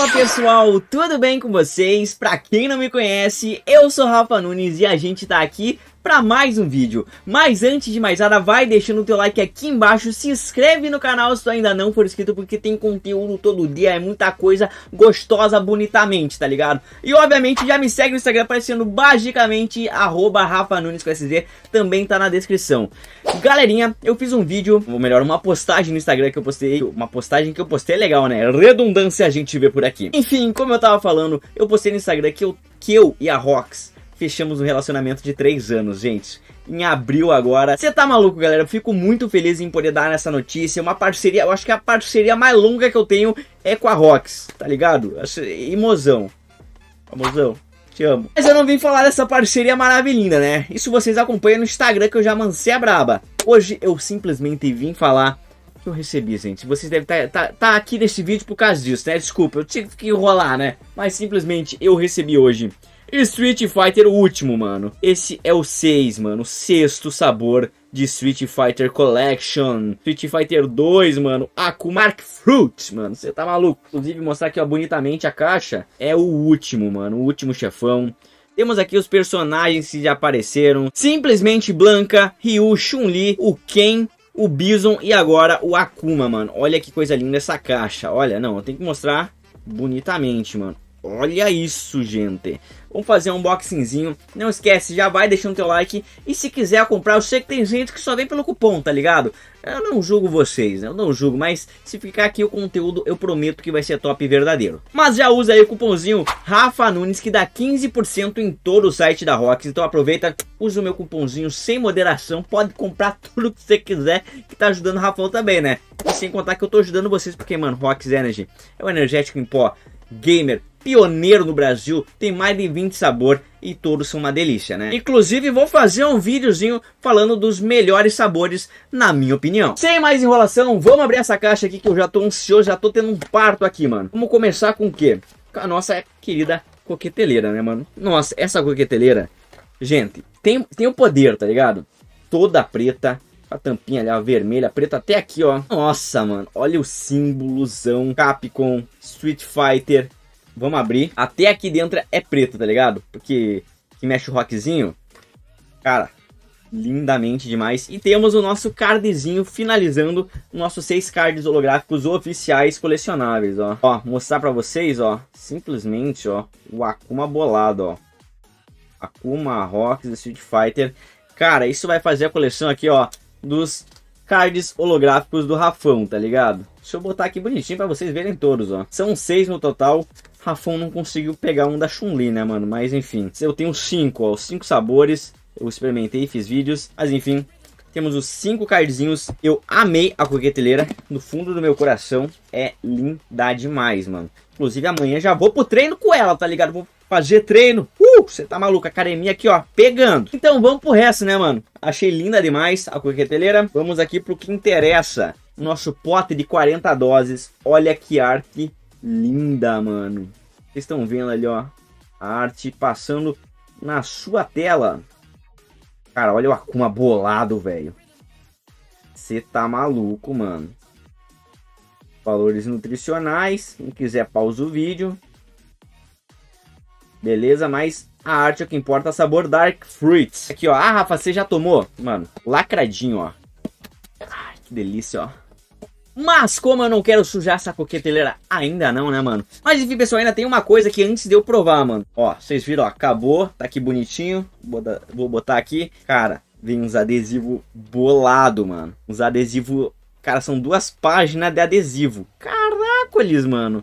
Fala pessoal, tudo bem com vocês? Pra quem não me conhece, eu sou Rafa Nunes e a gente tá aqui para mais um vídeo. Mas antes de mais nada, vai deixando o teu like aqui embaixo, se inscreve no canal se tu ainda não for inscrito, porque tem conteúdo todo dia, é muita coisa gostosa bonitamente, tá ligado? E obviamente já me segue no Instagram aparecendo basicamente arroba Rafa Nunes com SZ, também tá na descrição. Galerinha, eu fiz um vídeo, ou melhor, uma postagem no Instagram que eu postei, uma postagem que eu postei é legal, né? Redundância a gente vê por aqui. Enfim, como eu tava falando, eu postei no Instagram que eu, que eu e a Rox fechamos um relacionamento de 3 anos, gente. Em abril agora. Você tá maluco, galera? Eu fico muito feliz em poder dar essa notícia. Uma parceria, eu acho que a parceria mais longa que eu tenho é com a Rox, tá ligado? E mozão. Mozão. Te amo. Mas eu não vim falar dessa parceria maravilhosa, né? Isso vocês acompanham no Instagram que eu já mancei a braba. Hoje eu simplesmente vim falar que eu recebi, gente. Vocês devem estar tá, tá, tá aqui nesse vídeo por causa disso, né? Desculpa, eu tive que enrolar, né? Mas simplesmente eu recebi hoje Street Fighter o último, mano. Esse é o 6, mano. O sexto sabor de Street Fighter Collection. Street Fighter 2, mano. Akumark Fruit, mano. Você tá maluco? Inclusive, mostrar aqui, ó, bonitamente a caixa. É o último, mano. O último chefão. Temos aqui os personagens que já apareceram. Simplesmente Blanca, Ryu, Chun-Li, o Ken, o Bison e agora o Akuma, mano. Olha que coisa linda essa caixa. Olha, não, eu tenho que mostrar bonitamente, mano. Olha isso, gente. Vamos fazer um unboxingzinho. Não esquece, já vai deixando teu like. E se quiser comprar, eu sei que tem gente que só vem pelo cupom, tá ligado? Eu não julgo vocês, né? eu não julgo, mas se ficar aqui o conteúdo, eu prometo que vai ser top verdadeiro. Mas já usa aí o cupomzinho Rafa Nunes, que dá 15% em todo o site da Rox. Então aproveita, usa o meu cupomzinho sem moderação, pode comprar tudo que você quiser, que tá ajudando o Rafão também, né? E sem contar que eu tô ajudando vocês, porque, mano, Rox Energy é o energético em pó gamer pioneiro no Brasil, tem mais de 20 sabores e todos são uma delícia, né? Inclusive vou fazer um videozinho falando dos melhores sabores, na minha opinião. Sem mais enrolação, vamos abrir essa caixa aqui que eu já tô ansioso, já tô tendo um parto aqui, mano. Vamos começar com o quê? Com a nossa querida coqueteleira, né, mano? Nossa, essa coqueteleira, gente, tem, tem o um poder, tá ligado? Toda preta, a tampinha ali, a vermelha, preta, até aqui, ó. Nossa, mano, olha o símbolozão. Capcom, Street Fighter, Vamos abrir. Até aqui dentro é preto, tá ligado? Porque que mexe o rockzinho. Cara, lindamente demais. E temos o nosso cardzinho finalizando nossos seis cards holográficos oficiais colecionáveis, ó. Ó, mostrar pra vocês, ó. Simplesmente, ó. O Akuma bolado, ó. Akuma, Rocks, Street Fighter. Cara, isso vai fazer a coleção aqui, ó. Dos cards holográficos do Rafão, tá ligado? Deixa eu botar aqui bonitinho pra vocês verem todos, ó. São seis no total. Rafão não conseguiu pegar um da Chun-Li, né, mano? Mas enfim, eu tenho cinco, ó, os cinco sabores. Eu experimentei, fiz vídeos, mas enfim, temos os cinco cardzinhos. Eu amei a coqueteleira. No fundo do meu coração, é linda demais, mano. Inclusive, amanhã já vou pro treino com ela, tá ligado? Vou fazer treino. Uh, você tá maluco? Academia aqui, ó, pegando. Então, vamos pro resto, né, mano? Achei linda demais a coqueteleira. Vamos aqui pro que interessa. Nosso pote de 40 doses. Olha que arte linda, mano. Vocês estão vendo ali, ó, a arte passando na sua tela. Cara, olha o Akuma bolado, velho. Você tá maluco, mano. Valores nutricionais. Quem quiser, pausa o vídeo. Beleza, mas a arte é o que importa. É sabor Dark Fruits. Aqui, ó. Ah, Rafa, você já tomou? Mano, lacradinho, ó. Ai, que delícia, ó. Mas como eu não quero sujar essa coqueteleira ainda não, né, mano? Mas enfim, pessoal, ainda tem uma coisa que antes de eu provar, mano. Ó, vocês viram, ó, acabou. Tá aqui bonitinho. Vou botar, aqui. Cara, vem uns adesivos bolado, mano. Uns adesivos... Cara, são duas páginas de adesivo. Caracoles, mano.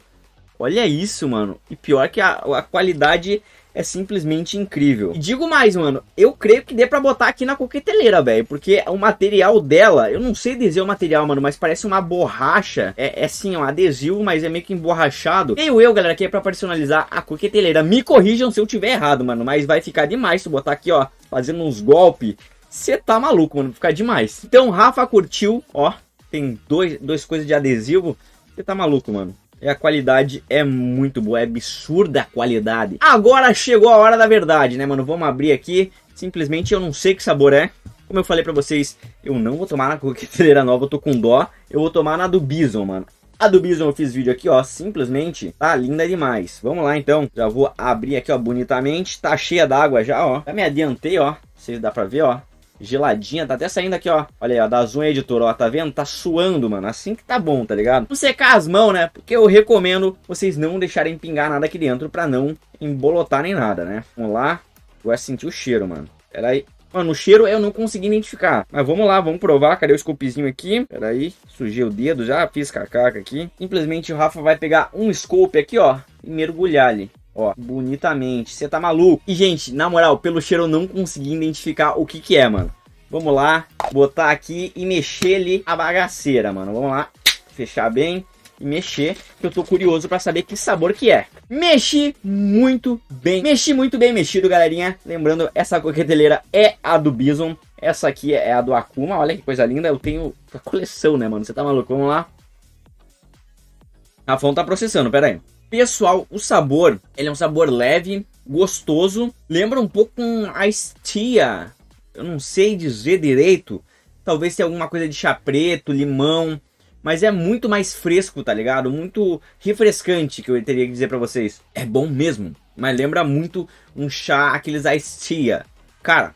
Olha isso, mano. E pior que a, a qualidade é simplesmente incrível. E digo mais, mano, eu creio que dê para botar aqui na coqueteleira, velho, porque o material dela, eu não sei dizer o material, mano, mas parece uma borracha. É, é sim, é um adesivo, mas é meio que emborrachado. Tenho eu, galera, que é pra personalizar a coqueteleira. Me corrijam se eu tiver errado, mano, mas vai ficar demais se botar aqui, ó, fazendo uns golpes. Você tá maluco, mano, vai ficar demais. Então, Rafa curtiu, ó, tem dois, dois coisas de adesivo. Você tá maluco, mano. E é, a qualidade é muito boa, é absurda a qualidade. Agora chegou a hora da verdade, né, mano? Vamos abrir aqui. Simplesmente eu não sei que sabor é. Como eu falei pra vocês, eu não vou tomar na coqueteleira nova, eu tô com dó. Eu vou tomar na do Bison, mano. A do Bison eu fiz vídeo aqui, ó, simplesmente tá linda demais. Vamos lá, então. Já vou abrir aqui, ó, bonitamente. Tá cheia d'água já, ó. Já me adiantei, ó. Vocês dá pra ver, ó geladinha, tá até saindo aqui, ó. Olha aí, ó, da Zoom Editor, ó, tá vendo? Tá suando, mano, assim que tá bom, tá ligado? Não secar as mãos, né? Porque eu recomendo vocês não deixarem pingar nada aqui dentro pra não embolotar nem nada, né? Vamos lá, tu vai é sentir o cheiro, mano. Pera aí. Mano, o cheiro eu não consegui identificar. Mas vamos lá, vamos provar. Cadê o scopezinho aqui? Pera aí, sujei o dedo já, fiz cacaca aqui. Simplesmente o Rafa vai pegar um scope aqui, ó, e mergulhar ali. Ó, bonitamente. Você tá maluco? E, gente, na moral, pelo cheiro eu não consegui identificar o que que é, mano. Vamos lá, botar aqui e mexer ali a bagaceira, mano. Vamos lá, fechar bem e mexer, que eu tô curioso para saber que sabor que é. Mexi muito bem, mexi muito bem mexido, galerinha. Lembrando, essa coqueteleira é a do Bison, essa aqui é a do Akuma, olha que coisa linda. Eu tenho a coleção, né, mano? Você tá maluco? Vamos lá. fonte tá processando, pera aí. Pessoal, o sabor, ele é um sabor leve, gostoso, lembra um pouco um Ice Tea, eu não sei dizer direito, talvez tenha alguma coisa de chá preto, limão, mas é muito mais fresco, tá ligado? Muito refrescante, que eu teria que dizer para vocês. É bom mesmo, mas lembra muito um chá, aqueles Ice Tea. Cara,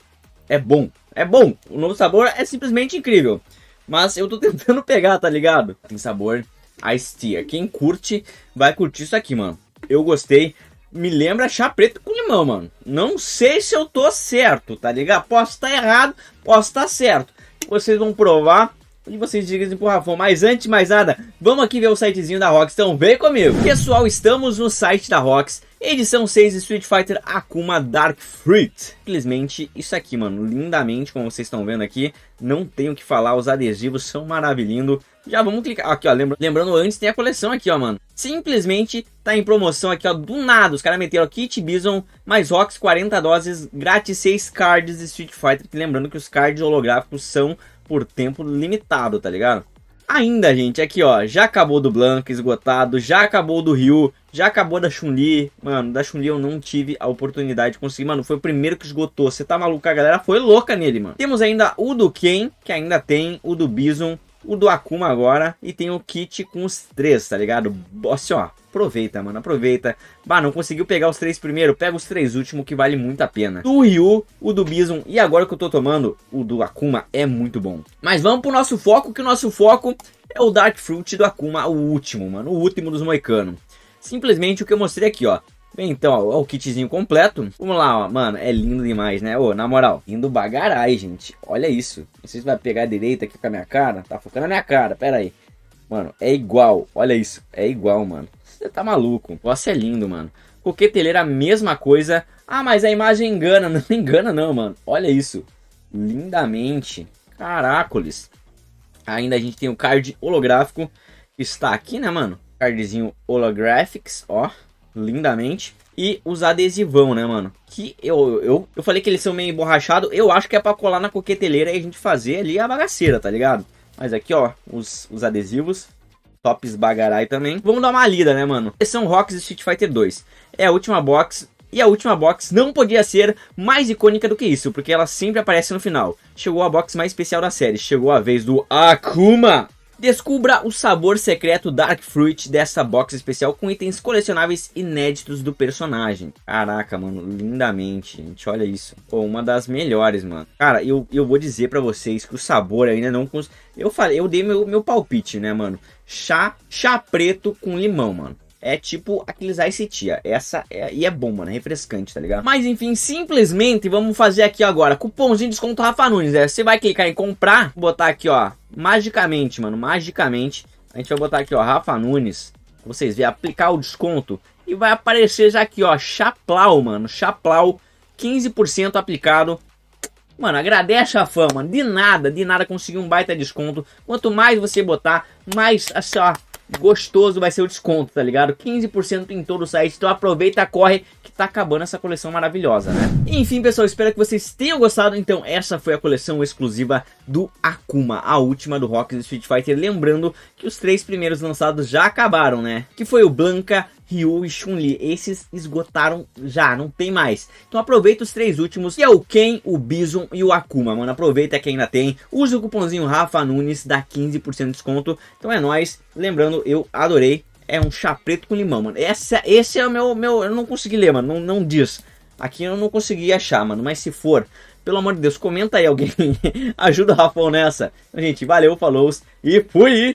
é bom, é bom, o novo sabor é simplesmente incrível. Mas eu tô tentando pegar, tá ligado? Tem sabor a Estia. Quem curte, vai curtir isso aqui, mano. Eu gostei. Me lembra chá preto com limão, mano. Não sei se eu tô certo, tá ligado? Posso estar tá errado, posso estar tá certo. Vocês vão provar e vocês dizem assim, pô, Rafão, mas antes de mais nada, vamos aqui ver o sitezinho da Rox, então vem comigo. Pessoal, estamos no site da Rox, edição 6 de Street Fighter Akuma Dark Fruit. Simplesmente isso aqui, mano, lindamente, como vocês estão vendo aqui, não tenho o que falar, os adesivos são maravilhosos. Já vamos clicar, aqui ó, lembra... lembrando antes, tem a coleção aqui ó, mano. Simplesmente tá em promoção aqui ó, do nada, os caras meteram Kit Bison mais Rox 40 doses, grátis 6 cards de Street Fighter. Que lembrando que os cards holográficos são por tempo limitado, tá ligado? Ainda, gente, aqui é ó, já acabou do Blanca esgotado, já acabou do Ryu, já acabou da Chun-Li. Mano, da Chun-Li eu não tive a oportunidade de conseguir. Mano, foi o primeiro que esgotou. Você tá maluco? A galera foi louca nele, mano. Temos ainda o do Ken, que ainda tem, o do Bison, o do Akuma agora. E tem o kit com os três, tá ligado? Assim, ó, Aproveita, mano, aproveita. Bah, não conseguiu pegar os três primeiro, pega os três últimos que vale muito a pena. Do Ryu, o do Bison e agora que eu tô tomando, o do Akuma é muito bom. Mas vamos pro nosso foco, que o nosso foco é o Dark Fruit do Akuma, o último, mano, o último dos Moicano. Simplesmente o que eu mostrei aqui, ó. Bem, então, ó, o kitzinho completo. Vamos lá, ó, mano, é lindo demais, né? Ô, na moral, lindo bagarai, gente. Olha isso. Não sei se vai pegar direito aqui com a minha cara. Tá focando na minha cara, pera aí. Mano, é igual. Olha isso. É igual, mano. Você tá maluco. O negócio é lindo, mano. Coqueteleira, mesma coisa. Ah, mas a imagem engana. Não engana não, mano. Olha isso. Lindamente. Caracoles. Ainda a gente tem o card holográfico. Que está aqui, né, mano? Cardzinho holographics, ó. Lindamente. E os adesivão, né, mano? Que eu, eu, eu falei que eles são meio emborrachados. Eu acho que é pra colar na coqueteleira e a gente fazer ali a bagaceira, tá ligado? Mas aqui, ó, os, os adesivos. Tops Bagarai também. Vamos dar uma lida, né, mano? São Rocks de Street Fighter 2. É a última box e a última box não podia ser mais icônica do que isso, porque ela sempre aparece no final. Chegou a box mais especial da série, chegou a vez do Akuma! Descubra o sabor secreto Dark Fruit dessa box especial com itens colecionáveis inéditos do personagem. Caraca, mano, lindamente, gente. Olha isso. Pô, uma das melhores, mano. Cara, eu, eu vou dizer para vocês que o sabor ainda não... Cons... Eu falei, eu dei meu, meu palpite, né, mano? Chá, chá preto com limão, mano é tipo aqueles Ice Tia. É essa é, e é bom, mano, é refrescante, tá ligado? Mas enfim, simplesmente vamos fazer aqui agora, cupomzinho de desconto Rafa Nunes, né? Você vai clicar em comprar, botar aqui, ó, magicamente, mano, magicamente, a gente vai botar aqui, ó, Rafa Nunes, vocês verem, aplicar o desconto e vai aparecer já aqui, ó, Chaplau, mano, Chaplau, 15% aplicado Mano, agradece a fama, de nada, de nada consegui um baita desconto. Quanto mais você botar, mais a assim, sua gostoso vai ser o desconto, tá ligado? 15% em todo o site, então aproveita, corre, que tá acabando essa coleção maravilhosa, né? Enfim, pessoal, espero que vocês tenham gostado. Então, essa foi a coleção exclusiva do Akuma, a última do Rock do Street Fighter. Lembrando que os três primeiros lançados já acabaram, né? Que foi o Blanca, Ryu e Chun-Li. Esses esgotaram já, não tem mais. Então aproveita os três últimos, que é o Ken, o Bison e o Akuma, mano. Aproveita que ainda tem. Usa o cupomzinho Rafa Nunes, dá 15% de desconto. Então é nóis. Lembrando, eu adorei. É um chá preto com limão, mano. Essa, esse é o meu, meu... Eu não consegui ler, mano. Não, não diz. Aqui eu não consegui achar, mano. Mas se for, pelo amor de Deus, comenta aí alguém. Ajuda o Rafão nessa. Então, gente, valeu, falou e fui!